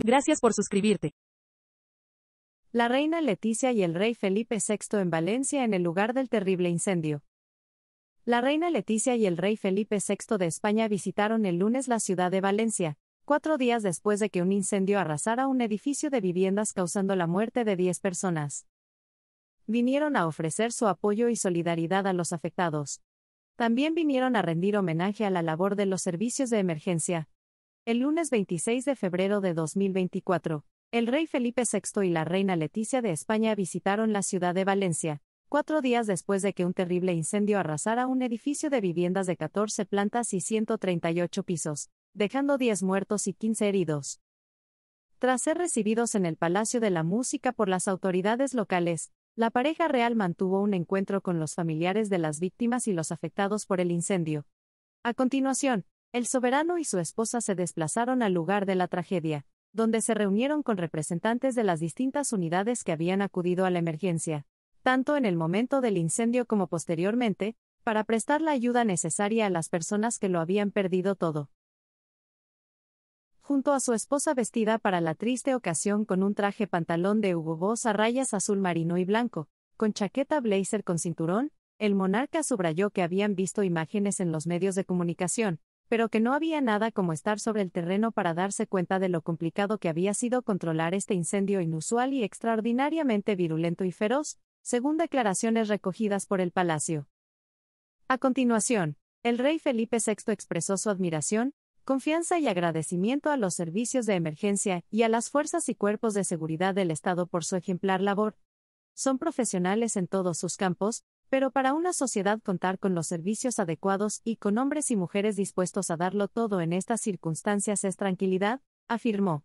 Gracias por suscribirte. La reina Leticia y el rey Felipe VI en Valencia en el lugar del terrible incendio. La reina Leticia y el rey Felipe VI de España visitaron el lunes la ciudad de Valencia, cuatro días después de que un incendio arrasara un edificio de viviendas causando la muerte de diez personas. Vinieron a ofrecer su apoyo y solidaridad a los afectados. También vinieron a rendir homenaje a la labor de los servicios de emergencia, el lunes 26 de febrero de 2024, el rey Felipe VI y la reina Leticia de España visitaron la ciudad de Valencia, cuatro días después de que un terrible incendio arrasara un edificio de viviendas de 14 plantas y 138 pisos, dejando 10 muertos y 15 heridos. Tras ser recibidos en el Palacio de la Música por las autoridades locales, la pareja real mantuvo un encuentro con los familiares de las víctimas y los afectados por el incendio. A continuación, el soberano y su esposa se desplazaron al lugar de la tragedia, donde se reunieron con representantes de las distintas unidades que habían acudido a la emergencia, tanto en el momento del incendio como posteriormente, para prestar la ayuda necesaria a las personas que lo habían perdido todo. Junto a su esposa vestida para la triste ocasión con un traje pantalón de Hugo Boss a rayas azul marino y blanco, con chaqueta blazer con cinturón, el monarca subrayó que habían visto imágenes en los medios de comunicación, pero que no había nada como estar sobre el terreno para darse cuenta de lo complicado que había sido controlar este incendio inusual y extraordinariamente virulento y feroz, según declaraciones recogidas por el Palacio. A continuación, el rey Felipe VI expresó su admiración, confianza y agradecimiento a los servicios de emergencia y a las fuerzas y cuerpos de seguridad del Estado por su ejemplar labor. Son profesionales en todos sus campos, pero para una sociedad contar con los servicios adecuados y con hombres y mujeres dispuestos a darlo todo en estas circunstancias es tranquilidad, afirmó.